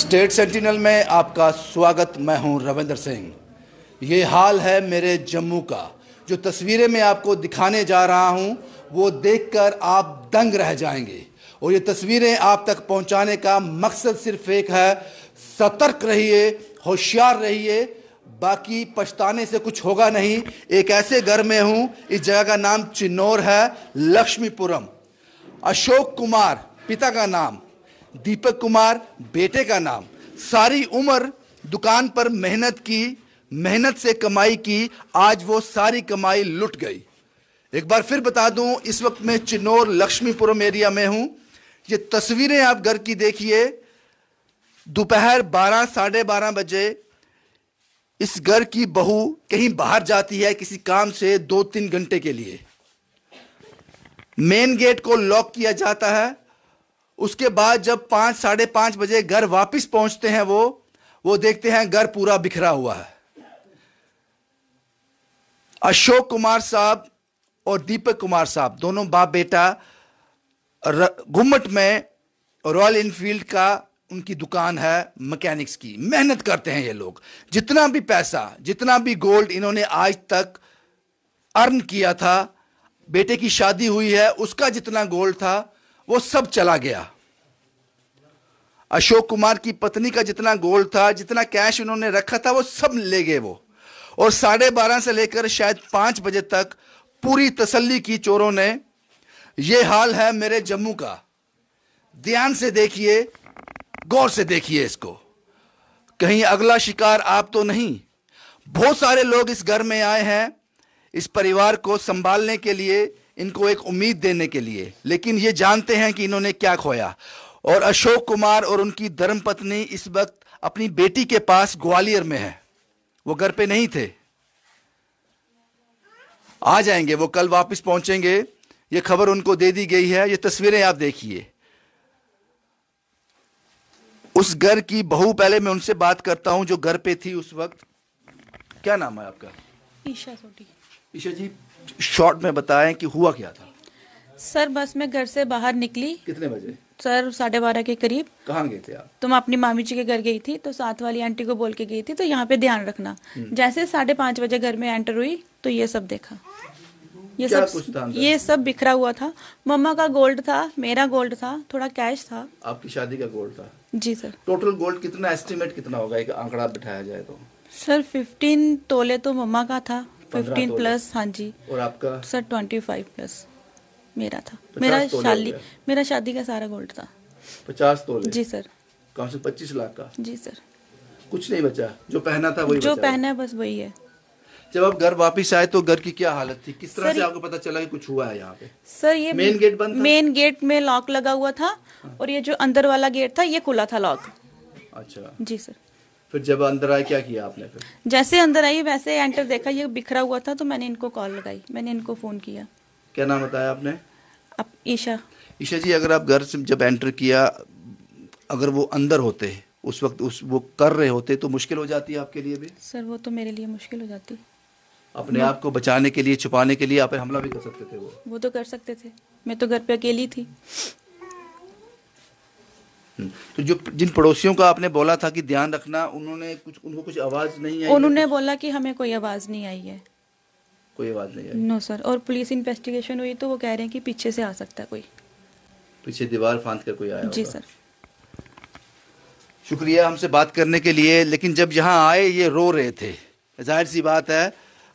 State sentinel में आपका स्वागत मैं हूं रविंद्र सिंह ये हाल है मेरे जम्मू का जो तस्वीरें मैं आपको दिखाने जा रहा हूं वो देखकर आप दंग रह जाएंगे और ये तस्वीरें आप तक पहुंचाने का मकसद सिर्फ एक है सतर्क रहिए होशियार रहिए बाकी पछताने से कुछ होगा नहीं एक ऐसे घर में हूँ इस जगह का नाम चिन्नौर है लक्ष्मीपुरम अशोक कुमार पिता का नाम दीपक कुमार बेटे का नाम सारी उम्र दुकान पर मेहनत की मेहनत से कमाई की आज वो सारी कमाई लुट गई एक बार फिर बता दूं इस वक्त मैं चिन्नौर लक्ष्मीपुरम एरिया में हूं ये तस्वीरें आप घर की देखिए दोपहर बारह साढ़े बारह बजे इस घर की बहू कहीं बाहर जाती है किसी काम से दो तीन घंटे के लिए मेन गेट को लॉक किया जाता है उसके बाद जब पांच साढ़े पांच बजे घर वापस पहुंचते हैं वो वो देखते हैं घर पूरा बिखरा हुआ है अशोक कुमार साहब और दीपक कुमार साहब दोनों बाप बेटा घुमट में रॉयल इनफील्ड का उनकी दुकान है मैकेनिक्स की मेहनत करते हैं ये लोग जितना भी पैसा जितना भी गोल्ड इन्होंने आज तक अर्न किया था बेटे की शादी हुई है उसका जितना गोल्ड था वो सब चला गया अशोक कुमार की पत्नी का जितना गोल्ड था जितना कैश उन्होंने रखा था वो सब ले गए वो और साढ़े बारह से लेकर शायद पांच बजे तक पूरी तसल्ली की चोरों ने ये हाल है मेरे जम्मू का ध्यान से देखिए गौर से देखिए इसको कहीं अगला शिकार आप तो नहीं बहुत सारे लोग इस घर में आए हैं इस परिवार को संभालने के लिए इनको एक उम्मीद देने के लिए लेकिन ये जानते हैं कि इन्होंने क्या खोया और अशोक कुमार और उनकी धर्मपत्नी इस वक्त अपनी बेटी के पास ग्वालियर में है वो घर पे नहीं थे आ जाएंगे वो कल वापस पहुंचेंगे ये खबर उनको दे दी गई है ये तस्वीरें आप देखिए उस घर की बहू पहले मैं उनसे बात करता हूं जो घर पे थी उस वक्त क्या नाम है आपका ईशा सोटी ईशा जी शॉर्ट में बताएं कि हुआ क्या था सर बस मैं घर से बाहर निकली कितने बजे सर साढ़े बारह के करीब कहाँ गए थे आप तो मैं अपनी मामी जी के घर गई थी तो साथ वाली आंटी को बोल के गई थी तो यहाँ पे ध्यान रखना हम्म। जैसे साढ़े पाँच बजे घर में एंटर हुई तो ये सब देखा ये सब ये सब बिखरा हुआ था मम्मा का गोल्ड था मेरा गोल्ड था थोड़ा कैश था आपकी शादी का गोल्ड था जी सर टोटल गोल्ड कितना एस्टिमेट कितना होगा एक आंकड़ा बिठाया जाए तो सर फिफ्टीन तोले तो मम्मा का था फिफ्टीन प्लस हाँ जी और आपका सर ट्वेंटी फाइव प्लस मेरा था मेरा शादी मेरा शादी का सारा गोल्ड था पचास तोले जी सर कम से पच्चीस लाख का जी सर कुछ नहीं बचा जो पहना था वही जो पहना है बस वही है जब आप घर वापस आए तो घर की क्या हालत थी किस तरह से आपको पता चला कि कुछ हुआ है यहाँ पे सर ये मेन गेट बंद मेन गेट में लॉक लगा हुआ था हाँ। और ये जो अंदर वाला गेट था ये खुला था लॉक अच्छा जी सर फिर जब अंदर आए क्या किया आपने फिर जैसे अंदर आई वैसे एंटर देखा ये बिखरा हुआ था तो मैंने इनको कॉल लगाई मैंने इनको फ़ोन किया क्या नाम बताया आपने अब ईशा ईशा जी अगर आप घर से जब एंटर किया अगर वो अंदर होते उस वक्त उस वो कर रहे होते तो मुश्किल हो जाती है आपके लिए भी सर वो तो मेरे लिए मुश्किल हो जाती अपने आप को बचाने के लिए छुपाने के लिए आप हमला भी कर सकते थे वो वो तो कर सकते थे मैं तो घर पे अकेली थी हम्म। तो जो जिन पड़ोसियों का आपने बोला था कि ध्यान रखना उन्होंने कुछ उनको कुछ आवाज नहीं आई उन्होंने बोला कि हमें कोई आवाज नहीं आई है कोई आवाज नहीं आई नो सर और पुलिस इन्वेस्टिगेशन हुई तो वो कह रहे हैं कि पीछे से आ सकता है कोई पीछे दीवार फांद कर कोई आया जी सर शुक्रिया हमसे बात करने के लिए लेकिन जब यहाँ आए ये रो रहे थे जाहिर सी बात है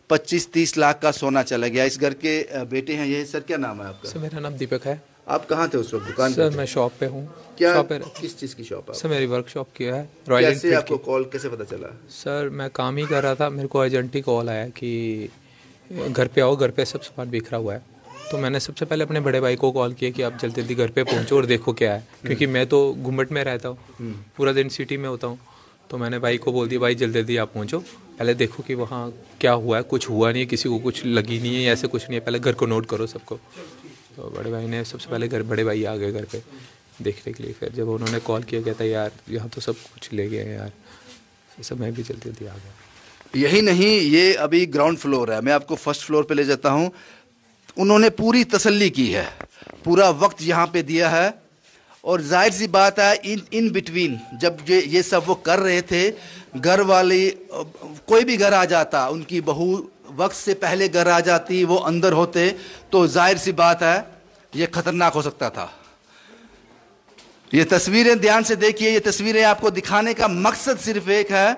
पच्चीस तीस लाख का सोना चला गया इस घर के बेटे हैं ये सर क्या नाम है आपका सर मेरा नाम दीपक है आप कहाँ थे उस वक्त दुकान सर मैं शॉप पे हूँ क्या पे किस चीज़ की शॉप है सर मेरी वर्कशॉप की है रॉयल कैसे आपको कॉल कैसे पता चला सर मैं काम ही कर रहा था मेरे को अर्जेंटली कॉल आया कि घर पे आओ घर पे सब सामान बिखरा हुआ है तो मैंने सबसे पहले अपने बड़े भाई को कॉल किया कि आप जल्दी जल्दी घर पे पहुंचो और देखो क्या है हम्म। क्योंकि मैं तो घुमट में रहता हूँ हम्म। पूरा दिन सिटी में होता हूँ तो मैंने भाई को बोल दिया भाई जल्दी जल्दी आप पहुँचो पहले देखो कि वहाँ क्या हुआ है कुछ हुआ नहीं है किसी को कुछ लगी नहीं है ऐसे कुछ नहीं है पहले घर को नोट करो सबको तो बड़े भाई ने सबसे पहले घर बड़े भाई आ गए घर पे देखने के लिए फिर जब उन्होंने कॉल किया गया था यार यहाँ तो सब कुछ ले गए यार सब मैं भी जल्दी जल्दी आ गया यही नहीं ये अभी ग्राउंड फ्लोर है मैं आपको फर्स्ट फ्लोर पे ले जाता हूँ उन्होंने पूरी तसल्ली की है पूरा वक्त यहाँ पे दिया है और जाहिर सी बात है इन इन बिटवीन जब ये ये सब वो कर रहे थे घर वाले कोई भी घर आ जाता उनकी बहू वक्त से पहले घर आ जाती वो अंदर होते तो जाहिर सी बात है ये खतरनाक हो सकता था ये तस्वीरें ध्यान से देखिए ये तस्वीरें आपको दिखाने का मकसद सिर्फ एक है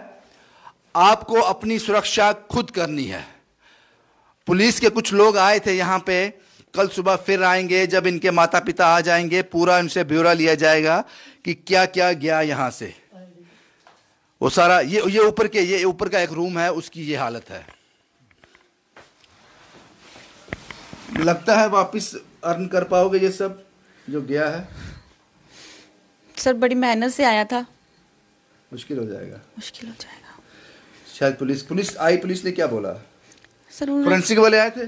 आपको अपनी सुरक्षा खुद करनी है पुलिस के कुछ लोग आए थे यहां पे कल सुबह फिर आएंगे जब इनके माता पिता आ जाएंगे पूरा इनसे ब्यौरा लिया जाएगा कि क्या क्या गया यहां से वो सारा ये ये ऊपर के ये ऊपर का एक रूम है उसकी ये हालत है लगता है वापस अर्न कर पाओगे ये सब जो गया है सर बड़ी मेहनत से आया था मुश्किल हो जाएगा मुश्किल हो जाएगा शायद पुलिस पुलिस आई पुलिस ने क्या बोला सर फोरेंसिक वाले आए थे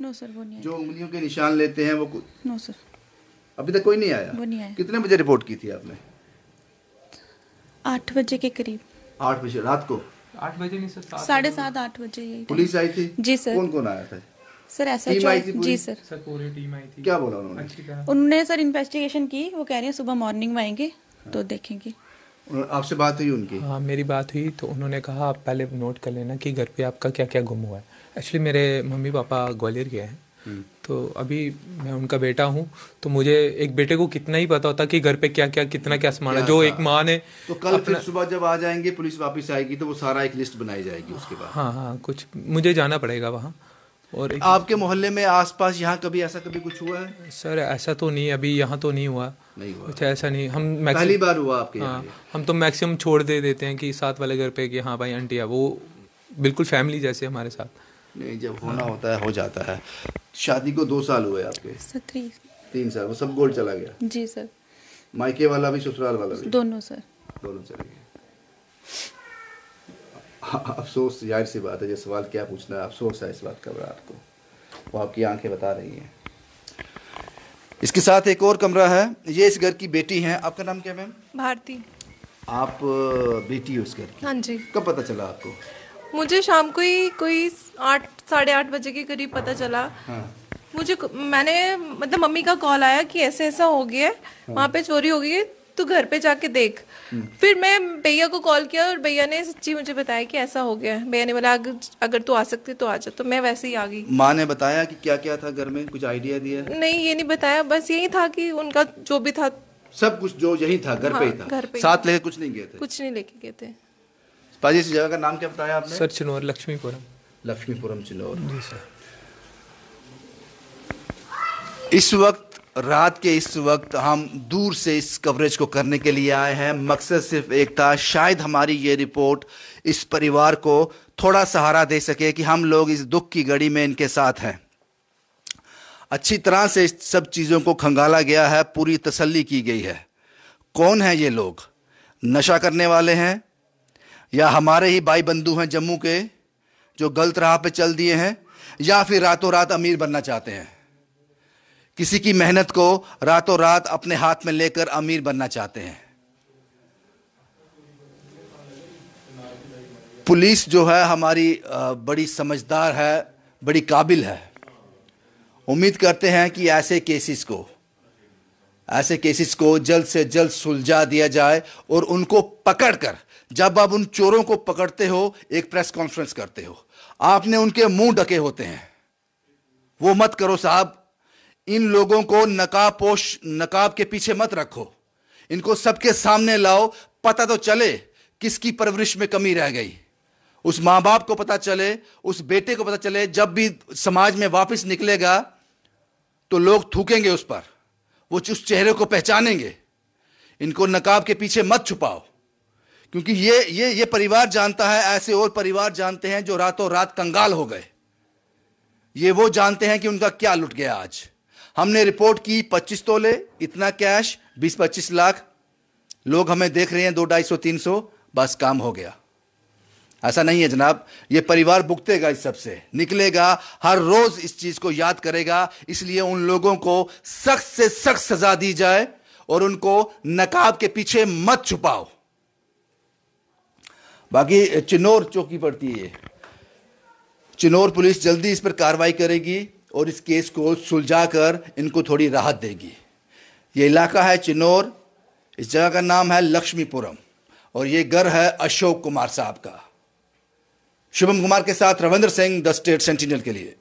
नो सर वो नहीं जो उंगलियों के निशान लेते हैं वो नो सर अभी तक कोई नहीं आया वो नहीं आया कितने बजे रिपोर्ट की थी आपने आठ बजे के करीब आठ बजे रात को आठ बजे नहीं सर साढ़े सात आठ बजे पुलिस आई थी जी सर कौन कौन आया था सर ऐसा जी, आई जी सर सर पूरी टीम आई थी क्या बोला उन्होंने उन्होंने सर इन्वेस्टिगेशन की वो कह रहे हैं सुबह मॉर्निंग में आएंगे तो हाँ। तो देखेंगे आपसे बात हुई उनकी हाँ मेरी बात हुई तो उन्होंने कहा आप पहले नोट कर लेना कि घर पे आपका क्या क्या गुम हुआ है एक्चुअली मेरे मम्मी पापा ग्वालियर गए हैं हम्म। तो अभी मैं उनका बेटा हूँ तो मुझे एक बेटे को कितना ही पता होता कि घर पे क्या क्या कितना क्या सामान है जो एक माँ ने तो कल फिर सुबह जब आ जाएंगे पुलिस वापस आएगी तो वो सारा एक लिस्ट बनाई जाएगी उसके बाद हाँ हाँ कुछ मुझे जाना पड़ेगा वहाँ और आपके मोहल्ले में आसपास यहाँ कभी ऐसा कभी कुछ हुआ है सर ऐसा तो नहीं अभी यहाँ तो नहीं हुआ नहीं हुआ कुछ ऐसा नहीं हम मैक्सिम... पहली बार हुआ आपके हाँ हम तो मैक्सिमम छोड़ दे देते हैं कि साथ वाले घर पे कि हाँ भाई आंटिया वो बिल्कुल फैमिली जैसे हमारे साथ नहीं जब होना हाँ। होता है हो जाता है शादी को दो साल हुए आपके सर तीन साल वो सब गोल्ड चला गया जी सर मायके वाला भी ससुराल वाला भी दोनों सर दोनों चले गए अफसोस जाहिर सी बात है ये सवाल क्या पूछना है अफसोस है इस बात का बड़ा आपको वो आपकी आंखें बता रही हैं इसके साथ एक और कमरा है ये इस घर की बेटी है आपका नाम क्या मैम भारती आप बेटी हो उस घर हाँ जी कब पता चला आपको मुझे शाम को ही कोई आठ साढ़े आठ बजे के करीब पता चला हाँ। मुझे मैंने मतलब मम्मी का कॉल आया कि ऐसे ऐसा हो गया है हाँ। वहाँ पे चोरी हो गई है तू घर पे जाके देख हम्म। फिर मैं भैया को कॉल किया और भैया ने सच्ची मुझे बताया कि ऐसा हो गया भैया ने बोला अगर तू आ सकती तो आ जा तो मैं वैसे ही आ गई माँ ने बताया कि क्या क्या था घर में कुछ आइडिया दिया नहीं ये नहीं बताया बस यही था कि उनका जो भी था सब कुछ जो यही था घर पे ही हाँ, था घर पे साथ लेके कुछ नहीं गए थे कुछ नहीं लेके गए थे पाजी जगह का नाम क्या बताया आपने सर चिनोर लक्ष्मीपुरम लक्ष्मीपुरम चिनोर जी सर इस वक्त रात के इस वक्त हम दूर से इस कवरेज को करने के लिए आए हैं मकसद सिर्फ एक था शायद हमारी ये रिपोर्ट इस परिवार को थोड़ा सहारा दे सके कि हम लोग इस दुख की घड़ी में इनके साथ हैं अच्छी तरह से इस सब चीज़ों को खंगाला गया है पूरी तसल्ली की गई है कौन है ये लोग नशा करने वाले हैं या हमारे ही भाई बंधु हैं जम्मू के जो गलत राह पे चल दिए हैं या फिर रातों रात अमीर बनना चाहते हैं किसी की मेहनत को रातों रात अपने हाथ में लेकर अमीर बनना चाहते हैं पुलिस जो है हमारी बड़ी समझदार है बड़ी काबिल है उम्मीद करते हैं कि ऐसे केसेस को ऐसे केसेस को जल्द से जल्द सुलझा दिया जाए और उनको पकड़कर जब आप उन चोरों को पकड़ते हो एक प्रेस कॉन्फ्रेंस करते हो आपने उनके मुंह डके होते हैं वो मत करो साहब इन लोगों को नकाबपोश नकाब के पीछे मत रखो इनको सबके सामने लाओ पता तो चले किसकी परवरिश में कमी रह गई उस माँ बाप को पता चले उस बेटे को पता चले जब भी समाज में वापस निकलेगा तो लोग थूकेंगे उस पर वो उस चेहरे को पहचानेंगे इनको नकाब के पीछे मत छुपाओ क्योंकि ये ये ये परिवार जानता है ऐसे और परिवार जानते हैं जो रातों रात कंगाल हो गए ये वो जानते हैं कि उनका क्या लुट गया आज हमने रिपोर्ट की पच्चीस तोले इतना कैश बीस पच्चीस लाख लोग हमें देख रहे हैं दो ढाई सौ तीन सौ बस काम हो गया ऐसा नहीं है जनाब ये परिवार भुगतेगा इस सबसे निकलेगा हर रोज इस चीज को याद करेगा इसलिए उन लोगों को सख्त से सख्त सजा दी जाए और उनको नकाब के पीछे मत छुपाओ बाकी चिनौर चौकी पड़ती है चिनोर पुलिस जल्दी इस पर कार्रवाई करेगी और इस केस को सुलझाकर इनको थोड़ी राहत देगी ये इलाका है चिन्नौर इस जगह का नाम है लक्ष्मीपुरम और ये घर है अशोक कुमार साहब का शुभम कुमार के साथ Ravindra Singh the State Sentinel के लिए